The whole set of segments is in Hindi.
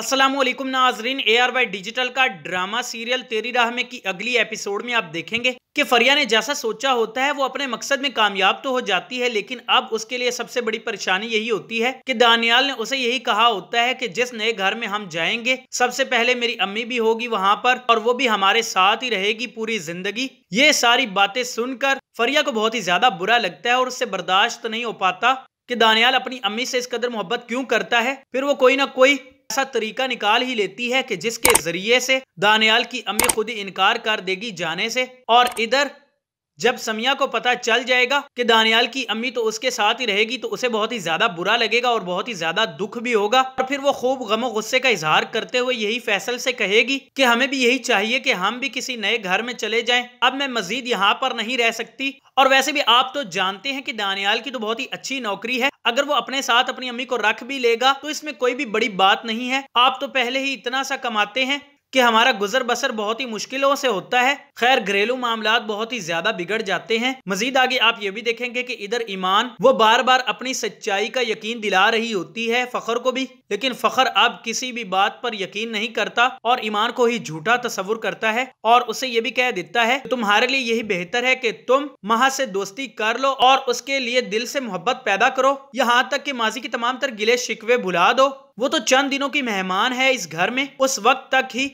असलम नाजरीन ए आर वाई डिजिटल का ड्रामा सीरियल तेरी राह में की अगली एपिसोड में आप देखेंगे कि फरिया ने जैसा सोचा होता है वो अपने मकसद में कामयाब तो हो जाती है लेकिन अब उसके लिए सबसे बड़ी परेशानी यही होती है कि दानियाल ने उसे यही कहा होता है कि जिस नए घर में हम जाएंगे सबसे पहले मेरी अम्मी भी होगी वहाँ पर और वो भी हमारे साथ ही रहेगी पूरी जिंदगी ये सारी बातें सुनकर फरिया को बहुत ही ज्यादा बुरा लगता है और उससे बर्दाश्त नहीं हो पाता कि दानियाल अपनी अम्मी से इस कदर मोहब्बत क्यों करता है फिर वो कोई ना कोई ऐसा तरीका निकाल ही लेती है कि जिसके जरिए से दानियाल की अम्मी खुद ही इनकार कर देगी जाने से और इधर जब समिया को पता चल जाएगा कि दानियाल की अम्मी तो उसके साथ ही रहेगी तो उसे बहुत ही ज्यादा बुरा लगेगा और बहुत ही ज्यादा दुख भी होगा और फिर वो खूब गमो गुस्से का इजहार करते हुए यही फैसल से कहेगी कि हमें भी यही चाहिए कि हम भी किसी नए घर में चले जाएं अब मैं मजीद यहाँ पर नहीं रह सकती और वैसे भी आप तो जानते हैं कि दानियाल की तो बहुत ही अच्छी नौकरी है अगर वो अपने साथ अपनी अम्मी को रख भी लेगा तो इसमें कोई भी बड़ी बात नहीं है आप तो पहले ही इतना सा कमाते हैं कि हमारा गुजर बसर बहुत ही मुश्किलों से होता है खैर घरेलू मामला बहुत ही ज्यादा बिगड़ जाते हैं मजीद आगे आप ये भी देखेंगे कि इधर ईमान वो बार बार अपनी सच्चाई का यकीन दिला रही होती है फखर को भी लेकिन फखर अब किसी भी बात पर यकीन नहीं करता और ईमान को ही झूठा तस्वुर करता है और उसे ये भी कह देता है तुम्हारे लिए यही बेहतर है की तुम महा से दोस्ती कर लो और उसके लिए दिल से मोहब्बत पैदा करो यहाँ तक की माजी की तमाम तर गिले शिकवे भुला दो वो तो चंद दिनों की मेहमान है इस घर में उस वक्त तक ही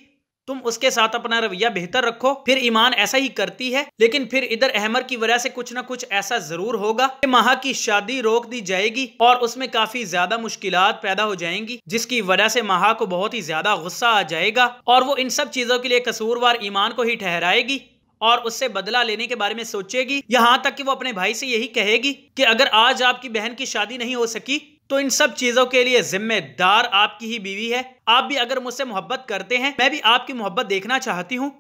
तुम उसके साथ अपना रवैया बेहतर रखो फिर ईमान ऐसा ही करती है लेकिन फिर इधर अहमर की वजह से कुछ ना कुछ ऐसा जरूर होगा कि महा की शादी रोक दी जाएगी और उसमें काफी ज्यादा मुश्किल पैदा हो जाएंगी जिसकी वजह से महा को बहुत ही ज्यादा गुस्सा आ जाएगा और वो इन सब चीजों के लिए कसूरवार ईमान को ही ठहराएगी और उससे बदला लेने के बारे में सोचेगी यहाँ तक कि वो अपने भाई से यही कहेगी कि अगर आज आपकी बहन की शादी नहीं हो सकी तो इन सब चीजों के लिए जिम्मेदार आपकी ही बीवी है आप भी अगर मुझसे मोहब्बत करते हैं मैं भी आपकी मोहब्बत देखना चाहती हूँ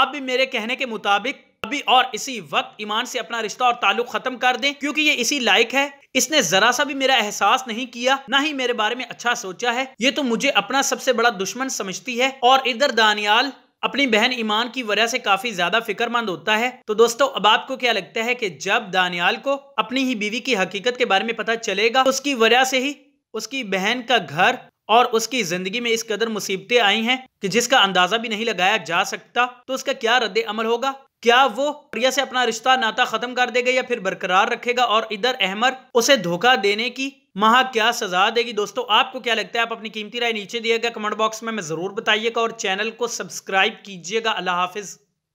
आप भी मेरे कहने के मुताबिक अभी और इसी वक्त ईमान से अपना रिश्ता और ताल्लुक खत्म कर दें क्योंकि ये इसी लायक है इसने जरा सा भी मेरा एहसास नहीं किया ना ही मेरे बारे में अच्छा सोचा है ये तो मुझे अपना सबसे बड़ा दुश्मन समझती है और इधर दानियाल अपनी बहन ईमान की वजह से काफी ज्यादा फिक्रमंद होता है तो दोस्तों अब आपको क्या लगता है कि जब दानियाल को अपनी ही बीवी की हकीकत के बारे में पता चलेगा उसकी वजह से ही उसकी बहन का घर और उसकी जिंदगी में इस कदर मुसीबतें आई हैं कि जिसका अंदाजा भी नहीं लगाया जा सकता तो उसका क्या रद्द अमल होगा क्या वो प्रिया से अपना रिश्ता नाता खत्म कर देगा या फिर बरकरार रखेगा और इधर अहमर उसे धोखा देने की महा क्या सजा देगी दोस्तों आपको क्या लगता है आप अपनी कीमती राय नीचे दिएगा कमेंट बॉक्स में मैं जरूर बताइएगा और चैनल को सब्सक्राइब कीजिएगा अल्लाह हाफिज़